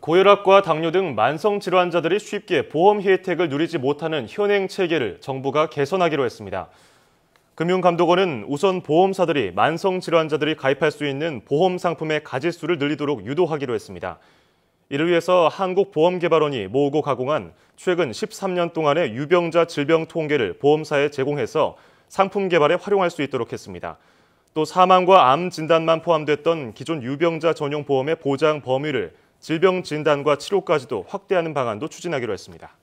고혈압과 당뇨 등 만성 질환자들이 쉽게 보험 혜택을 누리지 못하는 현행 체계를 정부가 개선하기로 했습니다. 금융감독원은 우선 보험사들이 만성 질환자들이 가입할 수 있는 보험 상품의 가짓수를 늘리도록 유도하기로 했습니다. 이를 위해서 한국보험개발원이 모으고 가공한 최근 13년 동안의 유병자 질병 통계를 보험사에 제공해서 상품 개발에 활용할 수 있도록 했습니다. 또 사망과 암 진단만 포함됐던 기존 유병자 전용 보험의 보장 범위를 질병 진단과 치료까지도 확대하는 방안도 추진하기로 했습니다.